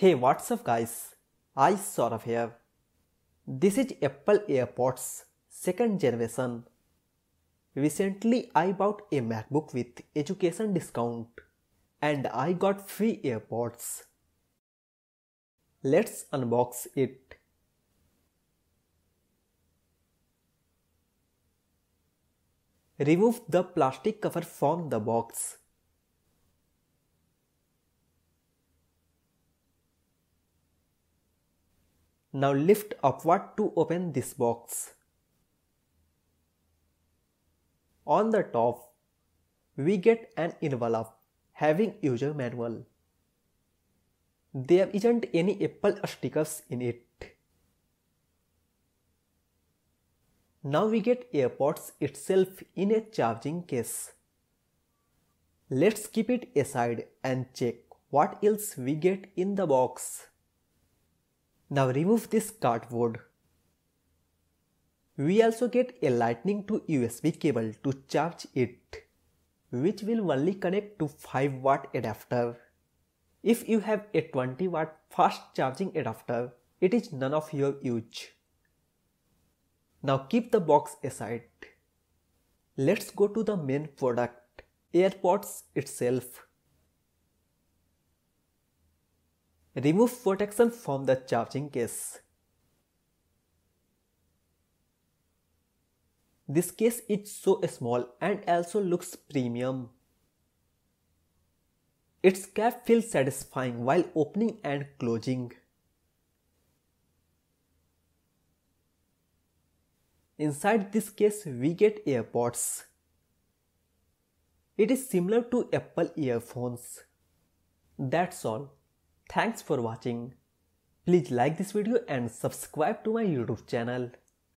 Hey what's up guys, I Saurav here. This is Apple AirPods second generation. Recently I bought a MacBook with education discount and I got free AirPods. Let's unbox it. Remove the plastic cover from the box. Now lift upward to open this box. On the top, we get an envelope having user manual. There isn't any Apple stickers in it. Now we get AirPods itself in a charging case. Let's keep it aside and check what else we get in the box. Now remove this cardboard. We also get a lightning to USB cable to charge it, which will only connect to 5 watt adapter. If you have a 20 watt fast charging adapter, it is none of your use. Now keep the box aside. Let's go to the main product, AirPods itself. Remove protection from the charging case. This case is so small and also looks premium. Its cap feels satisfying while opening and closing. Inside this case we get AirPods. It is similar to Apple earphones. That's all. Thanks for watching. Please like this video and subscribe to my YouTube channel.